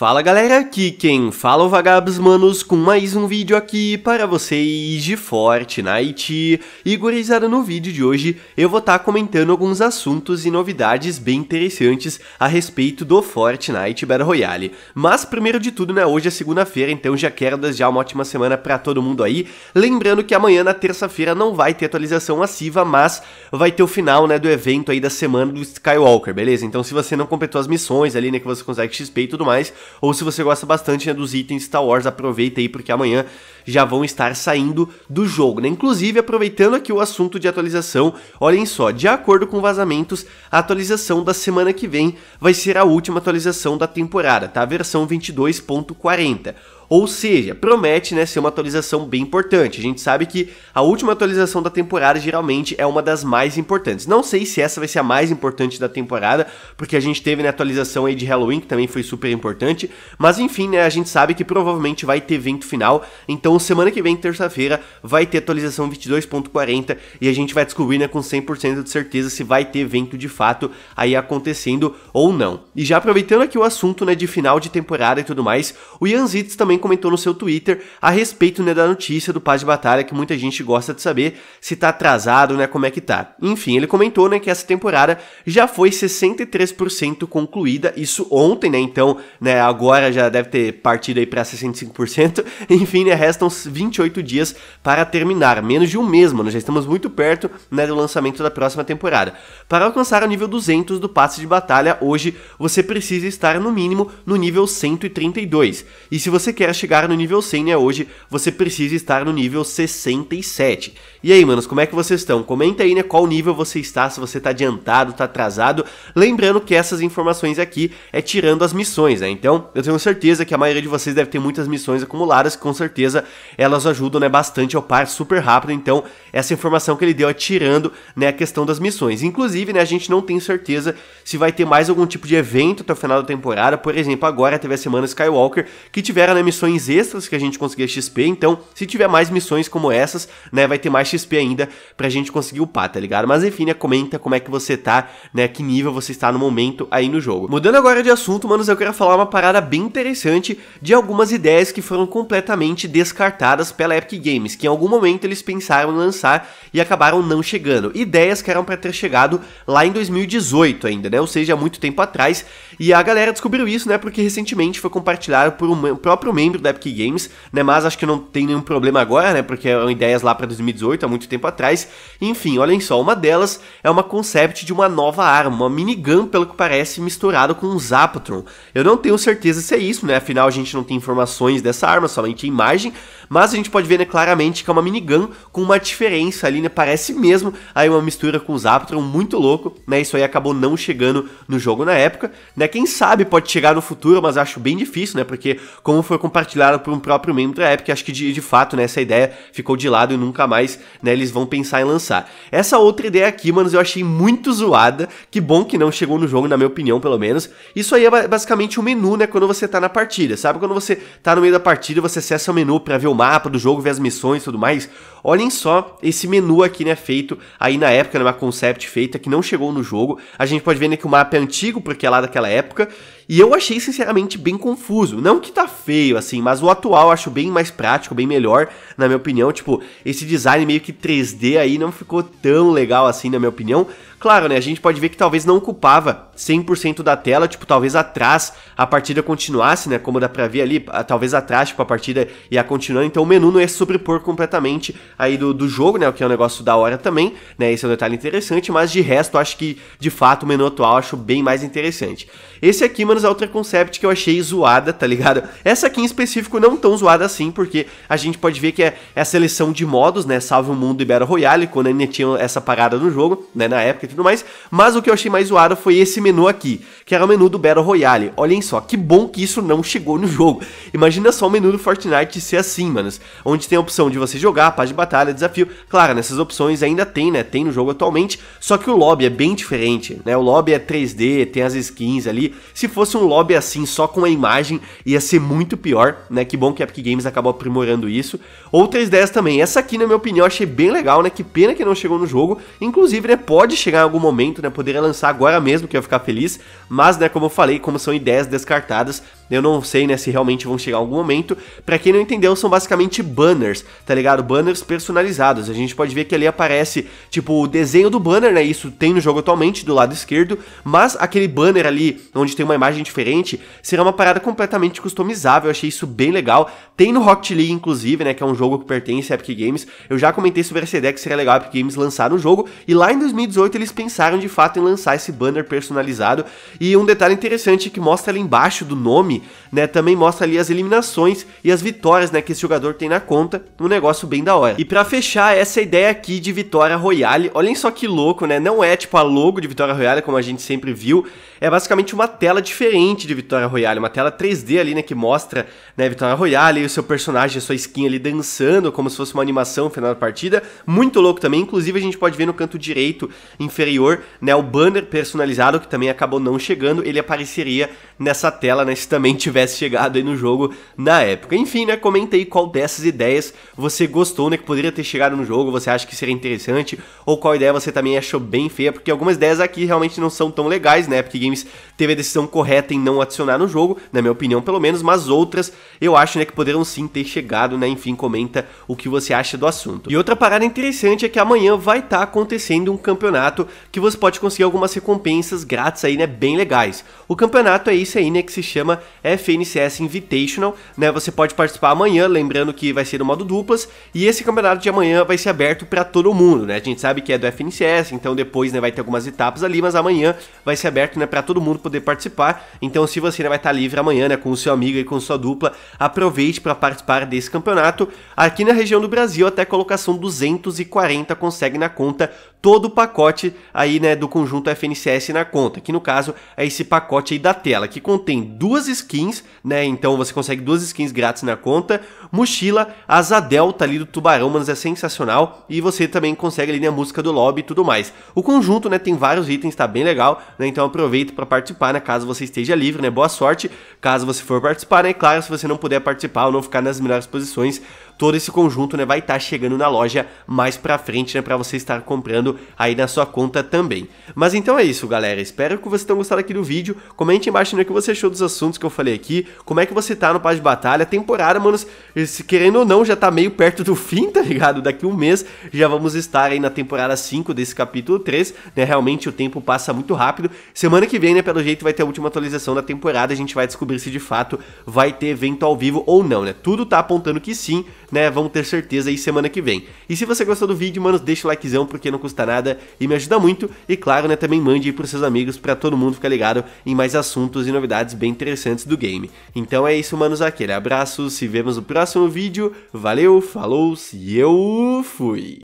Fala galera, aqui quem fala é o Vagabos Manos com mais um vídeo aqui para vocês de Fortnite. E gurizada, no vídeo de hoje eu vou estar tá comentando alguns assuntos e novidades bem interessantes a respeito do Fortnite Battle Royale. Mas primeiro de tudo, né, hoje é segunda-feira, então já quero desejar uma ótima semana para todo mundo aí. Lembrando que amanhã na terça-feira não vai ter atualização massiva, mas vai ter o final, né, do evento aí da semana do Skywalker, beleza? Então se você não completou as missões ali, né, que você consegue XP e tudo mais ou se você gosta bastante né, dos itens Star Wars, aproveita aí porque amanhã já vão estar saindo do jogo. Né? Inclusive, aproveitando aqui o assunto de atualização, olhem só, de acordo com vazamentos, a atualização da semana que vem vai ser a última atualização da temporada, tá? A versão 22.40. Ou seja, promete né, ser uma atualização bem importante. A gente sabe que a última atualização da temporada geralmente é uma das mais importantes. Não sei se essa vai ser a mais importante da temporada, porque a gente teve na né, atualização aí de Halloween, que também foi super importante. Mas enfim, né, a gente sabe que provavelmente vai ter evento final. Então semana que vem, terça-feira, vai ter atualização 22.40 e a gente vai descobrir né, com 100% de certeza se vai ter evento de fato aí acontecendo ou não. E já aproveitando aqui o assunto né, de final de temporada e tudo mais, o Yanzitz também comentou no seu Twitter a respeito né, da notícia do Paz de Batalha, que muita gente gosta de saber se tá atrasado, né, como é que tá. Enfim, ele comentou né, que essa temporada já foi 63% concluída, isso ontem, né, então né, agora já deve ter partido aí para 65%, enfim, né, restam 28 dias para terminar, menos de um mês, mano, já estamos muito perto né, do lançamento da próxima temporada. Para alcançar o nível 200 do passe de batalha, hoje você precisa estar no mínimo no nível 132, e se você quer quer chegar no nível 100, né? Hoje você precisa estar no nível 67. E aí, manos, como é que vocês estão? Comenta aí, né? Qual nível você está, se você está adiantado, está atrasado. Lembrando que essas informações aqui é tirando as missões, né? Então, eu tenho certeza que a maioria de vocês deve ter muitas missões acumuladas, que com certeza elas ajudam, né, bastante ao par super rápido. Então, essa informação que ele deu é tirando, né, a questão das missões. Inclusive, né, a gente não tem certeza se vai ter mais algum tipo de evento até o final da temporada. Por exemplo, agora teve a semana Skywalker, que tiveram, né, missões missões extras que a gente conseguia XP, então se tiver mais missões como essas, né, vai ter mais XP ainda pra gente conseguir upar, tá ligado? Mas enfim, né, comenta como é que você tá, né, que nível você está no momento aí no jogo. Mudando agora de assunto, manos, eu quero falar uma parada bem interessante de algumas ideias que foram completamente descartadas pela Epic Games, que em algum momento eles pensaram em lançar e acabaram não chegando. Ideias que eram para ter chegado lá em 2018 ainda, né, ou seja, há muito tempo atrás, e a galera descobriu isso, né, porque recentemente foi compartilhado por um próprio membro da Epic Games, né? Mas acho que não tem nenhum problema agora, né? Porque eram ideias lá para 2018, há muito tempo atrás. Enfim, olhem só, uma delas é uma concept de uma nova arma, uma minigun, pelo que parece, misturada com um Zapatron. Eu não tenho certeza se é isso, né? Afinal, a gente não tem informações dessa arma, somente imagem mas a gente pode ver né, claramente que é uma minigun com uma diferença ali, né? Parece mesmo aí uma mistura com o Zaptron, muito louco, né? Isso aí acabou não chegando no jogo na época, né? Quem sabe pode chegar no futuro, mas acho bem difícil, né? Porque como foi compartilhado por um próprio membro da Epic, acho que de, de fato, né, essa ideia ficou de lado e nunca mais, né, eles vão pensar em lançar. Essa outra ideia aqui, mano, eu achei muito zoada. Que bom que não chegou no jogo, na minha opinião, pelo menos. Isso aí é basicamente o um menu, né, quando você tá na partida, sabe? Quando você tá no meio da partida, você acessa o menu para ver o mapa do jogo, ver as missões e tudo mais, Olhem só esse menu aqui, né, feito aí na época, né, uma concept feita que não chegou no jogo. A gente pode ver né, que o mapa é antigo, porque é lá daquela época. E eu achei, sinceramente, bem confuso. Não que tá feio, assim, mas o atual eu acho bem mais prático, bem melhor, na minha opinião. Tipo, esse design meio que 3D aí não ficou tão legal assim, na minha opinião. Claro, né, a gente pode ver que talvez não ocupava 100% da tela, tipo, talvez atrás a partida continuasse, né, como dá pra ver ali, talvez atrás, tipo, a partida ia continuando. Então o menu não ia sobrepor completamente aí do, do jogo, né? O que é um negócio da hora também, né? Esse é um detalhe interessante, mas de resto, acho que, de fato, o menu atual acho bem mais interessante. Esse aqui, mano, é outra concept que eu achei zoada, tá ligado? Essa aqui em específico não tão zoada assim, porque a gente pode ver que é, é a seleção de modos, né? Salve o mundo e Battle Royale, quando ainda tinha essa parada no jogo, né? Na época e tudo mais. Mas o que eu achei mais zoado foi esse menu aqui, que era o menu do Battle Royale. Olhem só, que bom que isso não chegou no jogo. Imagina só o menu do Fortnite ser assim, manos. Onde tem a opção de você jogar, paz de batalha batalha, desafio. Claro, nessas opções ainda tem, né? Tem no jogo atualmente, só que o lobby é bem diferente, né? O lobby é 3D, tem as skins ali. Se fosse um lobby assim, só com a imagem, ia ser muito pior, né? Que bom que a Epic Games acabou aprimorando isso. Outras ideias também. Essa aqui, na minha opinião, achei bem legal, né? Que pena que não chegou no jogo. Inclusive, né? Pode chegar em algum momento, né? Poderia lançar agora mesmo, que eu ia ficar feliz. Mas, né? Como eu falei, como são ideias descartadas, eu não sei, né, se realmente vão chegar em algum momento. Para quem não entendeu, são basicamente banners, tá ligado? Banners personalizados. A gente pode ver que ali aparece, tipo, o desenho do banner, né? Isso tem no jogo atualmente, do lado esquerdo. Mas aquele banner ali, onde tem uma imagem diferente, será uma parada completamente customizável. Eu achei isso bem legal. Tem no Rocket League, inclusive, né? Que é um jogo que pertence à Epic Games. Eu já comentei sobre essa ideia que seria legal a Epic Games lançar um jogo. E lá em 2018 eles pensaram de fato em lançar esse banner personalizado. E um detalhe interessante que mostra ali embaixo do nome né? Também mostra ali as eliminações e as vitórias, né, que esse jogador tem na conta, um negócio bem da hora. E para fechar essa é ideia aqui de Vitória Royale, olhem só que louco, né? Não é tipo a logo de Vitória Royale como a gente sempre viu, é basicamente uma tela diferente de Vitória Royale, uma tela 3D ali, né, que mostra, né, Vitória Royale e o seu personagem, a sua skin ali dançando como se fosse uma animação no final da partida, muito louco também, inclusive a gente pode ver no canto direito inferior, né, o banner personalizado que também acabou não chegando, ele apareceria nessa tela, né? também também tivesse chegado aí no jogo na época. Enfim, né, comenta aí qual dessas ideias você gostou, né, que poderia ter chegado no jogo, você acha que seria interessante, ou qual ideia você também achou bem feia, porque algumas ideias aqui realmente não são tão legais, né, Epic Games teve a decisão correta em não adicionar no jogo, na minha opinião pelo menos, mas outras eu acho, né, que poderiam sim ter chegado, né, enfim, comenta o que você acha do assunto. E outra parada interessante é que amanhã vai estar tá acontecendo um campeonato que você pode conseguir algumas recompensas grátis aí, né, bem legais. O campeonato é isso aí, né, que se chama FNCS Invitational, né? Você pode participar amanhã, lembrando que vai ser no modo duplas, e esse campeonato de amanhã vai ser aberto para todo mundo, né? A gente sabe que é do FNCS, então depois, né, vai ter algumas etapas ali, mas amanhã vai ser aberto, né, para todo mundo poder participar. Então, se você né, vai estar tá livre amanhã, né, com o seu amigo e com sua dupla, aproveite para participar desse campeonato. Aqui na região do Brasil, até colocação 240 consegue na conta todo o pacote aí, né, do conjunto FNCS na conta, que no caso é esse pacote aí da tela, que contém duas skins, né? Então você consegue duas skins grátis na conta. Mochila, asa delta ali do tubarão, mas é sensacional. E você também consegue ali na né, música do lobby e tudo mais. O conjunto, né, tem vários itens, tá bem legal, né? Então aproveita para participar, né? Caso você esteja livre, né? Boa sorte. Caso você for participar, né? Claro, se você não puder participar ou não ficar nas melhores posições, todo esse conjunto né, vai estar tá chegando na loja mais pra frente, né, pra você estar comprando aí na sua conta também. Mas então é isso, galera. Espero que vocês tenham gostado aqui do vídeo. Comente embaixo né, o que você achou dos assuntos que eu falei aqui, como é que você tá no Paz de Batalha. Temporada, manos, se querendo ou não, já tá meio perto do fim, tá ligado? Daqui um mês já vamos estar aí na temporada 5 desse capítulo 3, né? Realmente o tempo passa muito rápido. Semana que vem, né, pelo jeito vai ter a última atualização da temporada, a gente vai descobrir se de fato vai ter evento ao vivo ou não, né? Tudo tá apontando que sim, né, ter certeza aí semana que vem. E se você gostou do vídeo, mano, deixa o likezão porque não custa nada e me ajuda muito. E claro, né, também mande aí pros seus amigos para todo mundo ficar ligado em mais assuntos e novidades bem interessantes do game. Então é isso, manos, aquele abraço, se vemos no próximo vídeo. Valeu, falou e eu fui!